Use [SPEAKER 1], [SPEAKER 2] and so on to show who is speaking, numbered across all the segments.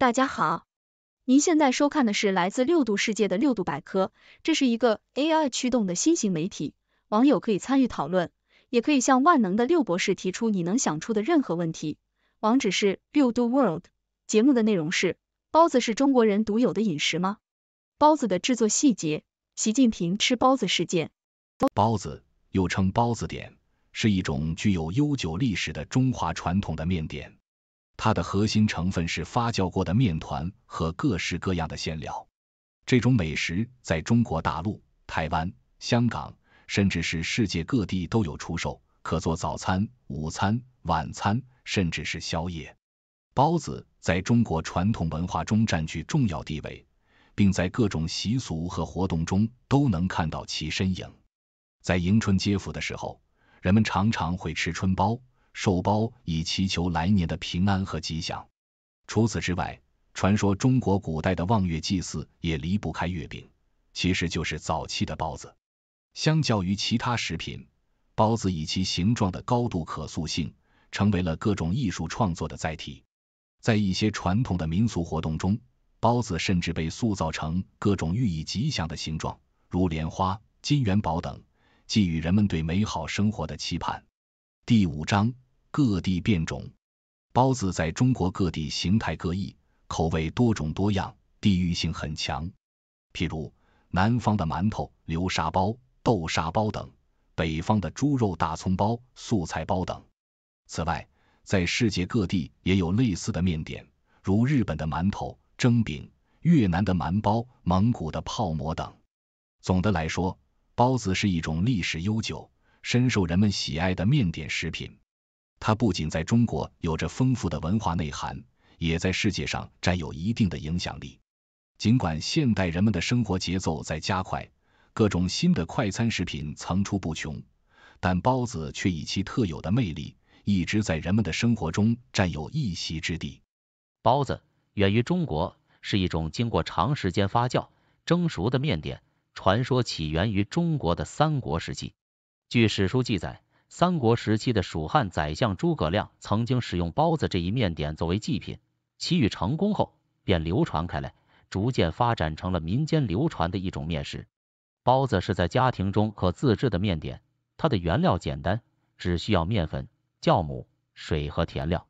[SPEAKER 1] 大家好，您现在收看的是来自六度世界的六度百科，这是一个 AI 驱动的新型媒体，网友可以参与讨论，也可以向万能的六博士提出你能想出的任何问题。网址是六度 world。节目的内容是：包子是中国人独有的饮食吗？包子的制作细节，习近平吃包子事件。
[SPEAKER 2] 包子又称包子点，是一种具有悠久历史的中华传统的面点。它的核心成分是发酵过的面团和各式各样的馅料。这种美食在中国大陆、台湾、香港，甚至是世界各地都有出售，可做早餐、午餐、晚餐，甚至是宵夜。包子在中国传统文化中占据重要地位，并在各种习俗和活动中都能看到其身影。在迎春接福的时候，人们常常会吃春包。寿包以祈求来年的平安和吉祥。除此之外，传说中国古代的望月祭祀也离不开月饼，其实就是早期的包子。相较于其他食品，包子以其形状的高度可塑性，成为了各种艺术创作的载体。在一些传统的民俗活动中，包子甚至被塑造成各种寓意吉祥的形状，如莲花、金元宝等，寄予人们对美好生活的期盼。第五章。各地变种包子在中国各地形态各异，口味多种多样，地域性很强。譬如南方的馒头、流沙包、豆沙包等，北方的猪肉大葱包、素菜包等。此外，在世界各地也有类似的面点，如日本的馒头、蒸饼、越南的馒包、蒙古的泡馍等。总的来说，包子是一种历史悠久、深受人们喜爱的面点食品。它不仅在中国有着丰富的文化内涵，也在世界上占有一定的影响力。尽管现代人们的生活节奏在加快，各种新的快餐食品层出不穷，但包子却以其特有的魅
[SPEAKER 3] 力，一直在人们的生活中占有一席之地。包子源于中国，是一种经过长时间发酵蒸熟的面点，传说起源于中国的三国时期。据史书记载。三国时期的蜀汉宰相诸葛亮曾经使用包子这一面点作为祭品，祈雨成功后便流传开来，逐渐发展成了民间流传的一种面食。包子是在家庭中可自制的面点，它的原料简单，只需要面粉、酵母、水和甜料。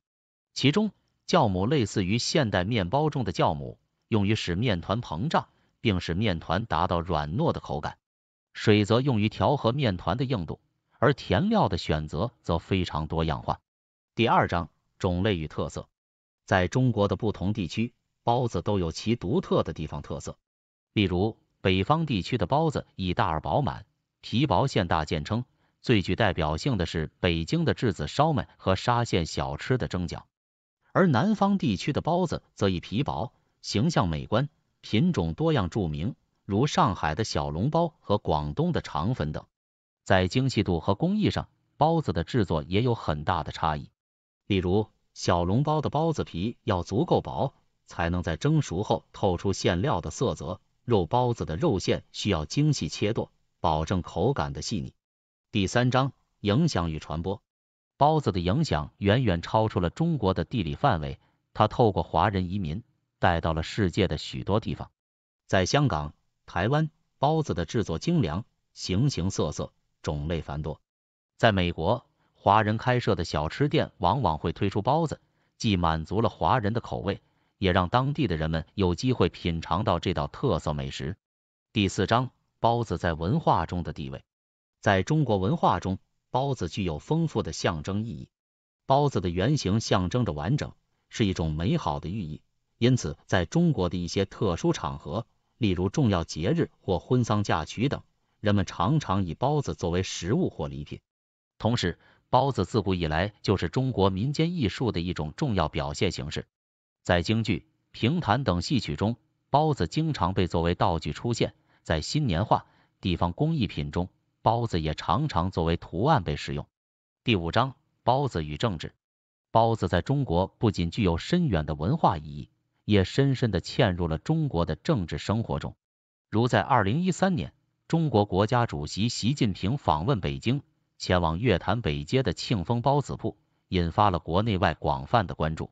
[SPEAKER 3] 其中，酵母类似于现代面包中的酵母，用于使面团膨胀，并使面团达到软糯的口感；水则用于调和面团的硬度。而填料的选择则非常多样化。第二章，种类与特色。在中国的不同地区，包子都有其独特的地方特色。例如，北方地区的包子以大而饱满、皮薄馅大见称，最具代表性的是北京的质子烧麦和沙县小吃的蒸饺；而南方地区的包子则以皮薄、形象美观、品种多样著名，如上海的小笼包和广东的肠粉等。在精细度和工艺上，包子的制作也有很大的差异。例如，小笼包的包子皮要足够薄，才能在蒸熟后透出馅料的色泽；肉包子的肉馅需要精细切剁，保证口感的细腻。第三章影响与传播，包子的影响远远超出了中国的地理范围，它透过华人移民带到了世界的许多地方。在香港、台湾，包子的制作精良，形形色色。种类繁多，在美国，华人开设的小吃店往往会推出包子，既满足了华人的口味，也让当地的人们有机会品尝到这道特色美食。第四章，包子在文化中的地位。在中国文化中，包子具有丰富的象征意义。包子的原型象征着完整，是一种美好的寓意。因此，在中国的一些特殊场合，例如重要节日或婚丧嫁娶等。人们常常以包子作为食物或礼品，同时，包子自古以来就是中国民间艺术的一种重要表现形式。在京剧、评弹等戏曲中，包子经常被作为道具出现；在新年画、地方工艺品中，包子也常常作为图案被使用。第五章：包子与政治。包子在中国不仅具有深远的文化意义，也深深的嵌入了中国的政治生活中。如在二零一三年。中国国家主席习近平访问北京，前往月坛北街的庆丰包子铺，引发了国内外广泛的关注。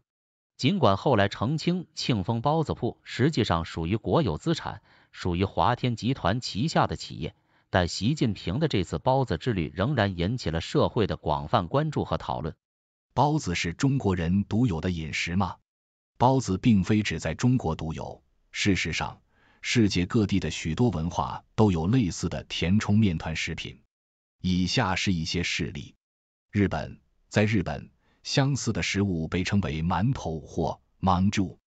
[SPEAKER 3] 尽管后来澄清，庆丰包子铺实际上属于国有资产，属于华天集团旗下的企业，但习近平的这次包子之旅仍然引起了社会的广泛关注和讨论。
[SPEAKER 2] 包子是中国人独有的饮食吗？包子并非只在中国独有，事实上。世界各地的许多文化都有类似的填充面团食品。以下是一些事例：日本，在日本，相似的食物被称为馒头或馒 u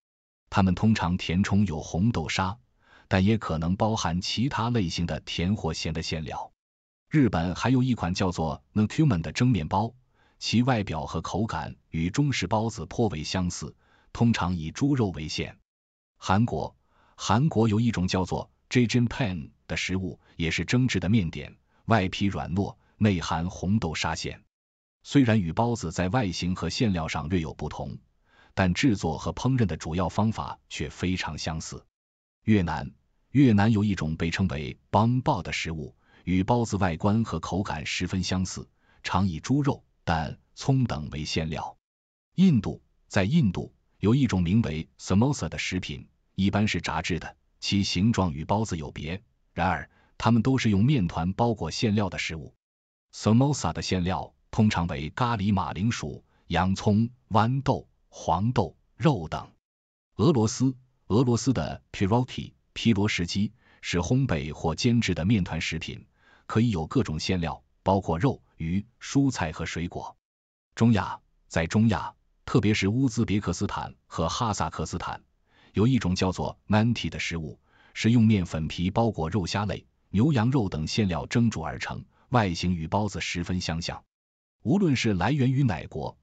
[SPEAKER 2] 它们通常填充有红豆沙，但也可能包含其他类型的甜或咸的馅料。日本还有一款叫做 n o k u m e n 的蒸面包，其外表和口感与中式包子颇为相似，通常以猪肉为馅。韩国。韩国有一种叫做 Jejipan 的食物，也是蒸制的面点，外皮软糯，内含红豆沙馅。虽然与包子在外形和馅料上略有不同，但制作和烹饪的主要方法却非常相似。越南，越南有一种被称为 b a n b a o 的食物，与包子外观和口感十分相似，常以猪肉、蛋、葱等为馅料。印度，在印度有一种名为 Samosa 的食品。一般是炸制的，其形状与包子有别。然而，它们都是用面团包裹馅料的食物。Samosa 的馅料通常为咖喱、马铃薯、洋葱、豌豆、黄豆、肉等。俄罗斯，俄罗斯的 Pirogi（ 皮罗什鸡）是烘焙或煎制的面团食品，可以有各种馅料，包括肉、鱼、蔬菜和水果。中亚，在中亚，特别是乌兹别克斯坦和哈萨克斯坦。有一种叫做 m a n t i 的食物，是用面粉皮包裹肉虾类、牛羊肉等馅料蒸煮而成，外形与包子十分相像。无论是来源于哪国，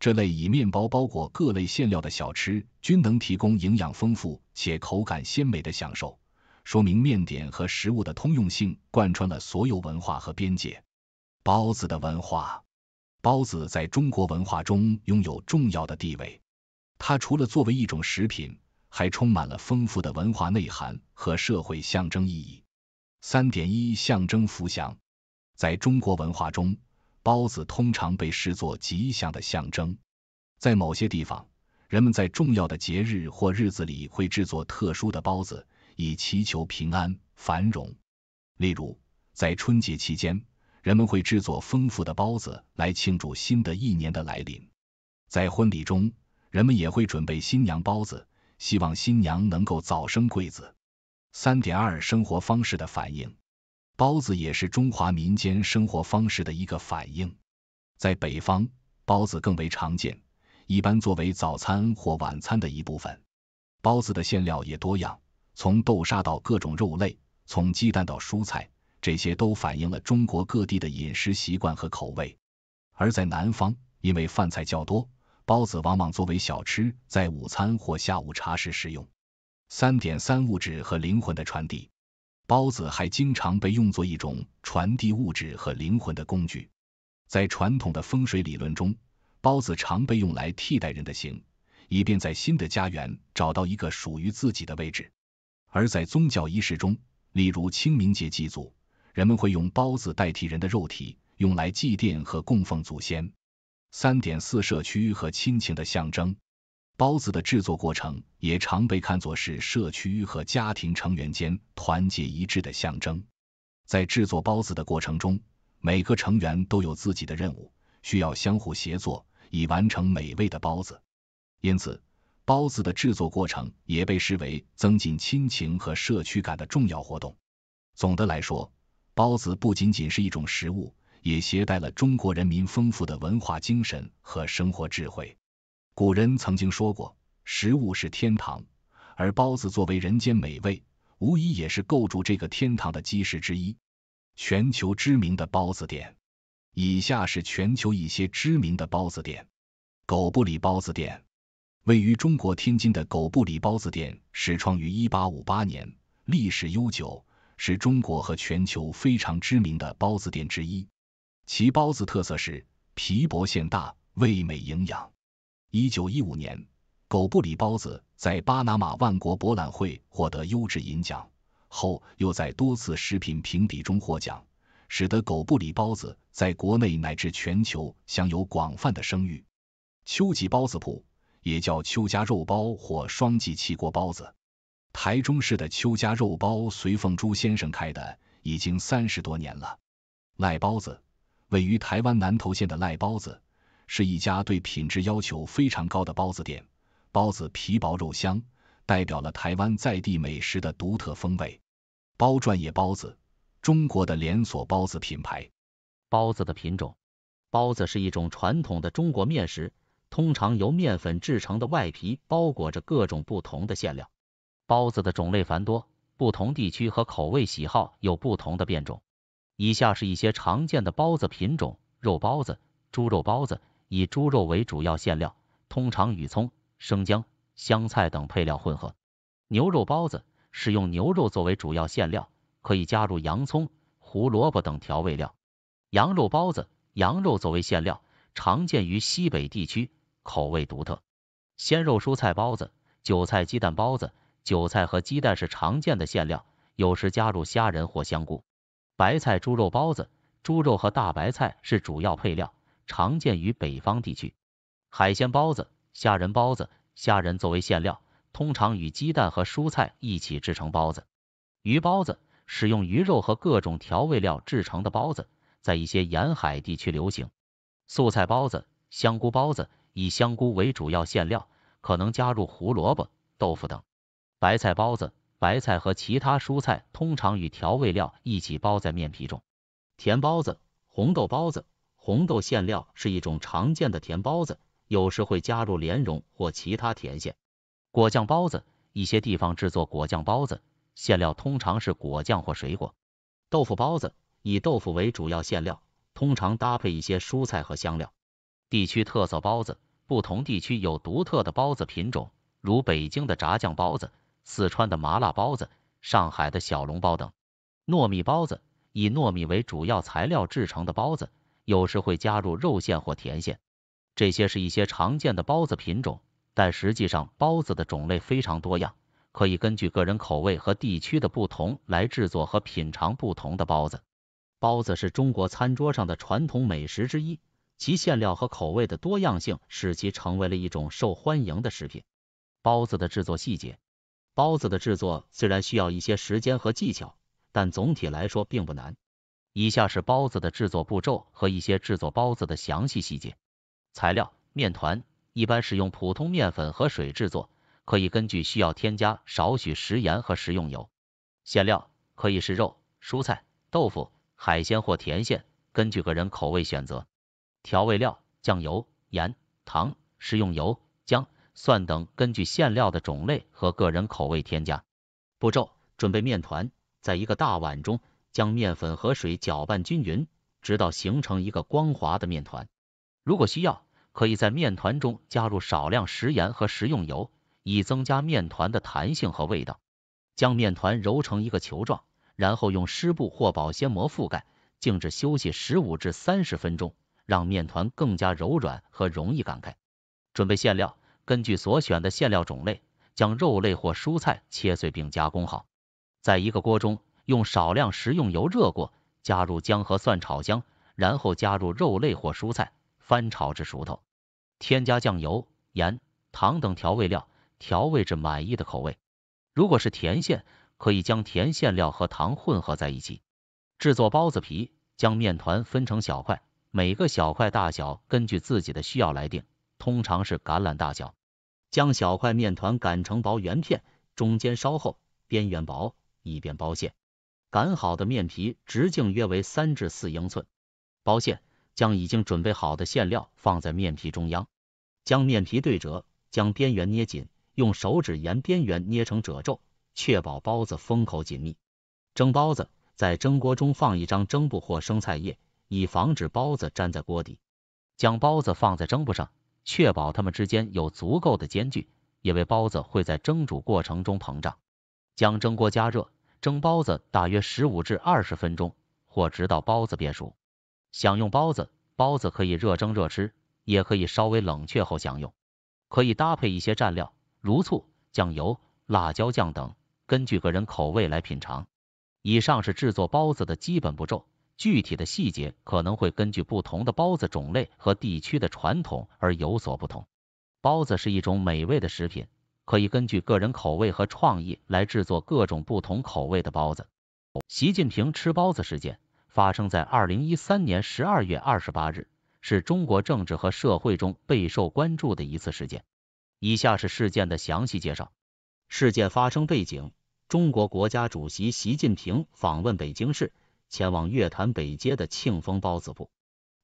[SPEAKER 2] 这类以面包包裹各类馅料的小吃，均能提供营养丰富且口感鲜美的享受。说明面点和食物的通用性贯穿了所有文化和边界。包子的文化，包子在中国文化中拥有重要的地位。它除了作为一种食品，还充满了丰富的文化内涵和社会象征意义。三点一象征福祥，在中国文化中，包子通常被视作吉祥的象征。在某些地方，人们在重要的节日或日子里会制作特殊的包子，以祈求平安繁荣。例如，在春节期间，人们会制作丰富的包子来庆祝新的一年的来临。在婚礼中，人们也会准备新娘包子。希望新娘能够早生贵子。三点二生活方式的反应，包子也是中华民间生活方式的一个反应。在北方，包子更为常见，一般作为早餐或晚餐的一部分。包子的馅料也多样，从豆沙到各种肉类，从鸡蛋到蔬菜，这些都反映了中国各地的饮食习惯和口味。而在南方，因为饭菜较多。包子往往作为小吃，在午餐或下午茶时食用。三点三物质和灵魂的传递，包子还经常被用作一种传递物质和灵魂的工具。在传统的风水理论中，包子常被用来替代人的形，以便在新的家园找到一个属于自己的位置。而在宗教仪式中，例如清明节祭祖，人们会用包子代替人的肉体，用来祭奠和供奉祖先。三点四社区和亲情的象征，包子的制作过程也常被看作是社区和家庭成员间团结一致的象征。在制作包子的过程中，每个成员都有自己的任务，需要相互协作以完成美味的包子。因此，包子的制作过程也被视为增进亲情和社区感的重要活动。总的来说，包子不仅仅是一种食物。也携带了中国人民丰富的文化精神和生活智慧。古人曾经说过：“食物是天堂”，而包子作为人间美味，无疑也是构筑这个天堂的基石之一。全球知名的包子店，以下是全球一些知名的包子店：狗不理包子店，位于中国天津的狗不理包子店，始创于一八五八年，历史悠久，是中国和全球非常知名的包子店之一。其包子特色是皮薄馅大，味美营养。一九一五年，狗不理包子在巴拿马万国博览会获得优质银奖，后又在多次食品评比中获奖，使得狗不理包子在国内乃至全球享有广泛的声誉。秋季包子铺也叫邱家肉包或双季七锅包子，台中市的邱家肉包随凤珠先生开的已经三十多年了，卖包子。位于台湾南投县的赖包子是一家对品质要求非常高的包子店，包子皮薄肉香，代表了台湾在地美食的独特风味。包专业包子，中国
[SPEAKER 3] 的连锁包子品牌。包子的品种，包子是一种传统的中国面食，通常由面粉制成的外皮包裹着各种不同的馅料。包子的种类繁多，不同地区和口味喜好有不同的变种。以下是一些常见的包子品种：肉包子、猪肉包子以猪肉为主要馅料，通常与葱、生姜、香菜等配料混合；牛肉包子使用牛肉作为主要馅料，可以加入洋葱、胡萝卜等调味料；羊肉包子，羊肉作为馅料，常见于西北地区，口味独特；鲜肉蔬菜包子，韭菜鸡蛋包子，韭菜和鸡蛋是常见的馅料，有时加入虾仁或香菇。白菜猪肉包子，猪肉和大白菜是主要配料，常见于北方地区。海鲜包子，虾仁包子，虾仁作为馅料，通常与鸡蛋和蔬菜一起制成包子。鱼包子，使用鱼肉和各种调味料制成的包子，在一些沿海地区流行。素菜包子，香菇包子，以香菇为主要馅料，可能加入胡萝卜、豆腐等。白菜包子。白菜和其他蔬菜通常与调味料一起包在面皮中。甜包子、红豆包子、红豆馅料是一种常见的甜包子，有时会加入莲蓉或其他甜馅。果酱包子，一些地方制作果酱包子，馅料通常是果酱或水果。豆腐包子以豆腐为主要馅料，通常搭配一些蔬菜和香料。地区特色包子，不同地区有独特的包子品种，如北京的炸酱包子。四川的麻辣包子、上海的小笼包等，糯米包子以糯米为主要材料制成的包子，有时会加入肉馅或甜馅。这些是一些常见的包子品种，但实际上包子的种类非常多样，可以根据个人口味和地区的不同来制作和品尝不同的包子。包子是中国餐桌上的传统美食之一，其馅料和口味的多样性使其成为了一种受欢迎的食品。包子的制作细节。包子的制作虽然需要一些时间和技巧，但总体来说并不难。以下是包子的制作步骤和一些制作包子的详细细节。材料：面团，一般使用普通面粉和水制作，可以根据需要添加少许食盐和食用油。馅料可以是肉、蔬菜、豆腐、海鲜或甜馅，根据个人口味选择。调味料：酱油、盐、糖、食用油、姜。蒜等根据馅料的种类和个人口味添加。步骤：准备面团，在一个大碗中将面粉和水搅拌均匀，直到形成一个光滑的面团。如果需要，可以在面团中加入少量食盐和食用油，以增加面团的弹性和味道。将面团揉成一个球状，然后用湿布或保鲜膜覆盖，静置休息十五至三十分钟，让面团更加柔软和容易擀开。准备馅料。根据所选的馅料种类，将肉类或蔬菜切碎并加工好。在一个锅中，用少量食用油热锅，加入姜和蒜炒香，然后加入肉类或蔬菜，翻炒至熟透。添加酱油、盐、糖等调味料，调味至满意的口味。如果是甜馅，可以将甜馅料和糖混合在一起。制作包子皮，将面团分成小块，每个小块大小根据自己的需要来定。通常是橄榄大小，将小块面团擀成薄圆片，中间稍厚，边缘薄，以便包馅。擀好的面皮直径约为三至四英寸。包馅，将已经准备好的馅料放在面皮中央，将面皮对折，将边缘捏紧，用手指沿边缘捏成褶皱，确保包子封口紧密。蒸包子，在蒸锅中放一张蒸布或生菜叶，以防止包子粘在锅底。将包子放在蒸布上。确保它们之间有足够的间距，因为包子会在蒸煮过程中膨胀。将蒸锅加热，蒸包子大约十五至二十分钟，或直到包子变熟。享用包子，包子可以热蒸热吃，也可以稍微冷却后享用。可以搭配一些蘸料，如醋、酱油、辣椒酱等，根据个人口味来品尝。以上是制作包子的基本步骤。具体的细节可能会根据不同的包子种类和地区的传统而有所不同。包子是一种美味的食品，可以根据个人口味和创意来制作各种不同口味的包子。习近平吃包子事件发生在二零一三年十二月二十八日，是中国政治和社会中备受关注的一次事件。以下是事件的详细介绍。事件发生背景：中国国家主席习近平访问北京市。前往月坛北街的庆丰包子铺。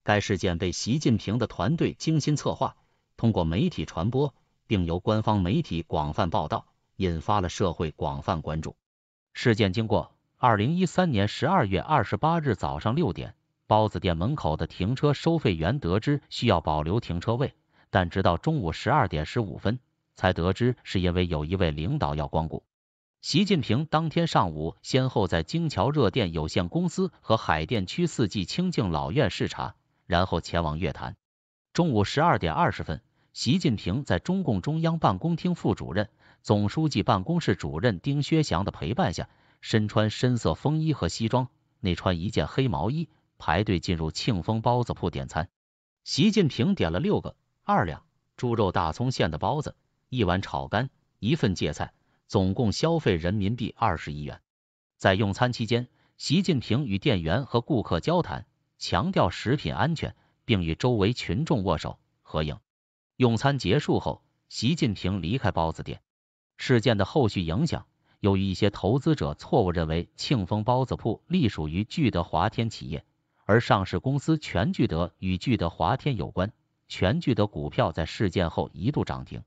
[SPEAKER 3] 该事件被习近平的团队精心策划，通过媒体传播，并由官方媒体广泛报道，引发了社会广泛关注。事件经过：二零一三年十二月二十八日早上六点，包子店门口的停车收费员得知需要保留停车位，但直到中午十二点十五分才得知是因为有一位领导要光顾。习近平当天上午先后在京桥热电有限公司和海淀区四季清静老院视察，然后前往月坛。中午十二点二十分，习近平在中共中央办公厅副主任、总书记办公室主任丁薛祥的陪伴下，身穿深色风衣和西装，内穿一件黑毛衣，排队进入庆丰包子铺点餐。习近平点了六个二两猪肉大葱馅的包子，一碗炒肝，一份芥菜。总共消费人民币二十亿元。在用餐期间，习近平与店员和顾客交谈，强调食品安全，并与周围群众握手合影。用餐结束后，习近平离开包子店。事件的后续影响，由于一些投资者错误认为庆丰包子铺隶属于聚德华天企业，而上市公司全聚德与聚德华天有关，全聚德股票在事件后一度涨停。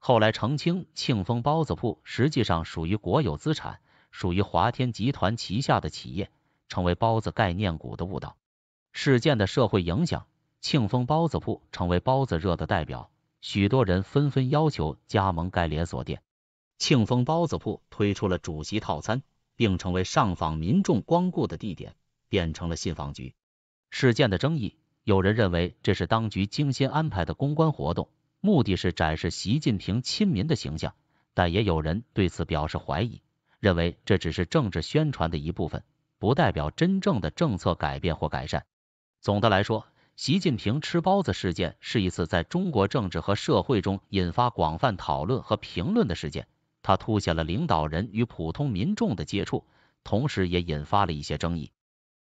[SPEAKER 3] 后来澄清，庆丰包子铺实际上属于国有资产，属于华天集团旗下的企业，成为包子概念股的误导。事件的社会影响，庆丰包子铺成为包子热的代表，许多人纷纷要求加盟该连锁店。庆丰包子铺推出了主席套餐，并成为上访民众光顾的地点，变成了信访局。事件的争议，有人认为这是当局精心安排的公关活动。目的是展示习近平亲民的形象，但也有人对此表示怀疑，认为这只是政治宣传的一部分，不代表真正的政策改变或改善。总的来说，习近平吃包子事件是一次在中国政治和社会中引发广泛讨论和评论的事件，它凸显了领导人与普通民众的接触，同时也引发了一些争议。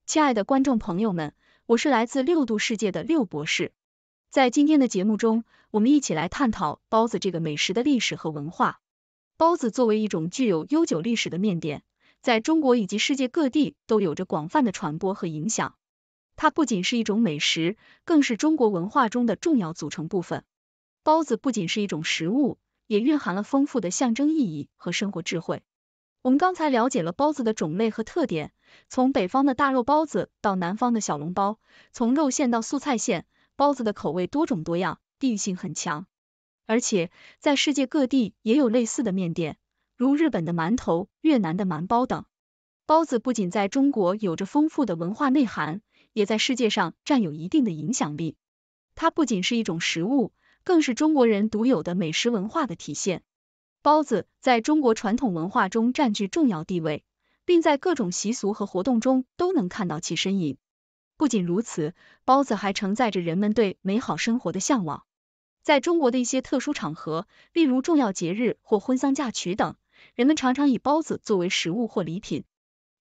[SPEAKER 1] 亲爱的观众朋友们，我是来自六度世界的六博士。在今天的节目中，我们一起来探讨包子这个美食的历史和文化。包子作为一种具有悠久历史的面点，在中国以及世界各地都有着广泛的传播和影响。它不仅是一种美食，更是中国文化中的重要组成部分。包子不仅是一种食物，也蕴含了丰富的象征意义和生活智慧。我们刚才了解了包子的种类和特点，从北方的大肉包子到南方的小笼包，从肉馅到素菜馅。包子的口味多种多样，地域性很强，而且在世界各地也有类似的面点，如日本的馒头、越南的馒包等。包子不仅在中国有着丰富的文化内涵，也在世界上占有一定的影响力。它不仅是一种食物，更是中国人独有的美食文化的体现。包子在中国传统文化中占据重要地位，并在各种习俗和活动中都能看到其身影。不仅如此，包子还承载着人们对美好生活的向往。在中国的一些特殊场合，例如重要节日或婚丧嫁娶等，人们常常以包子作为食物或礼品。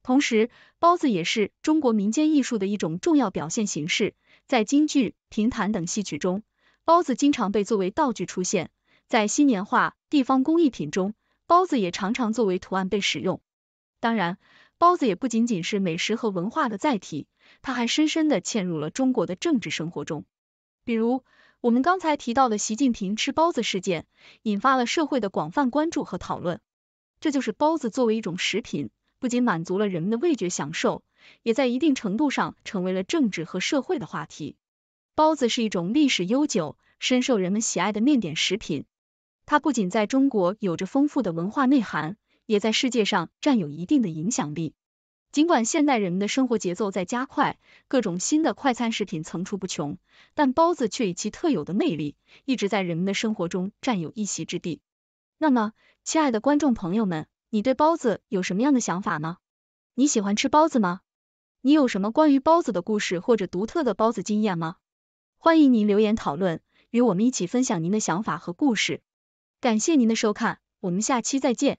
[SPEAKER 1] 同时，包子也是中国民间艺术的一种重要表现形式。在京剧、评弹等戏曲中，包子经常被作为道具出现；在新年画、地方工艺品中，包子也常常作为图案被使用。当然，包子也不仅仅是美食和文化的载体，它还深深地嵌入了中国的政治生活中。比如，我们刚才提到的习近平吃包子事件，引发了社会的广泛关注和讨论。这就是包子作为一种食品，不仅满足了人们的味觉享受，也在一定程度上成为了政治和社会的话题。包子是一种历史悠久、深受人们喜爱的面点食品，它不仅在中国有着丰富的文化内涵。也在世界上占有一定的影响力。尽管现代人们的生活节奏在加快，各种新的快餐食品层出不穷，但包子却以其特有的魅力，一直在人们的生活中占有一席之地。那么，亲爱的观众朋友们，你对包子有什么样的想法呢？你喜欢吃包子吗？你有什么关于包子的故事或者独特的包子经验吗？欢迎您留言讨论，与我们一起分享您的想法和故事。感谢您的收看，我们下期再见。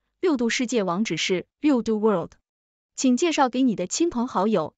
[SPEAKER 1] 六度世界网址是六度 World，请介绍给你的亲朋好友。